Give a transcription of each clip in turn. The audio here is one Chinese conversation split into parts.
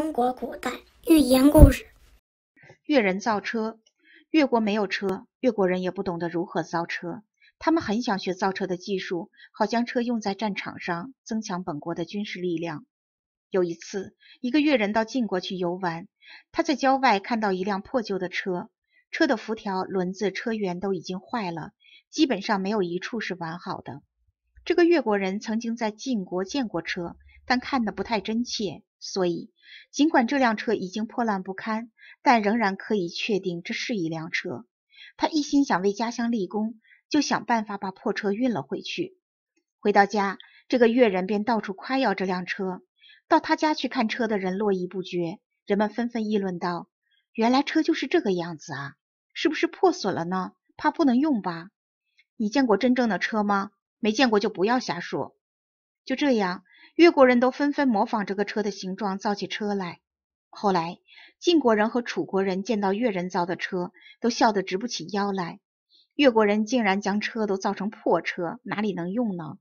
中国古代寓言故事：越人造车。越国没有车，越国人也不懂得如何造车。他们很想学造车的技术，好将车用在战场上，增强本国的军事力量。有一次，一个越人到晋国去游玩，他在郊外看到一辆破旧的车，车的辐条、轮子、车辕都已经坏了，基本上没有一处是完好的。这个越国人曾经在晋国见过车。但看得不太真切，所以尽管这辆车已经破烂不堪，但仍然可以确定这是一辆车。他一心想为家乡立功，就想办法把破车运了回去。回到家，这个越人便到处夸耀这辆车。到他家去看车的人络绎不绝，人们纷纷议论道：“原来车就是这个样子啊，是不是破损了呢？怕不能用吧？你见过真正的车吗？没见过就不要瞎说。”就这样。越国人都纷纷模仿这个车的形状造起车来。后来，晋国人和楚国人见到越人造的车，都笑得直不起腰来。越国人竟然将车都造成破车，哪里能用呢？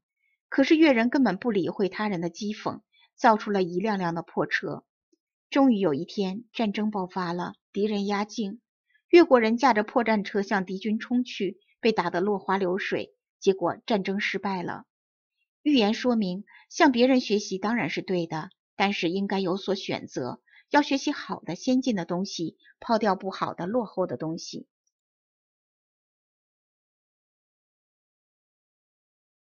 可是越人根本不理会他人的讥讽，造出了一辆辆的破车。终于有一天，战争爆发了，敌人压境，越国人驾着破战车向敌军冲去，被打得落花流水，结果战争失败了。预言说明，向别人学习当然是对的，但是应该有所选择，要学习好的、先进的东西，抛掉不好的、落后的东西。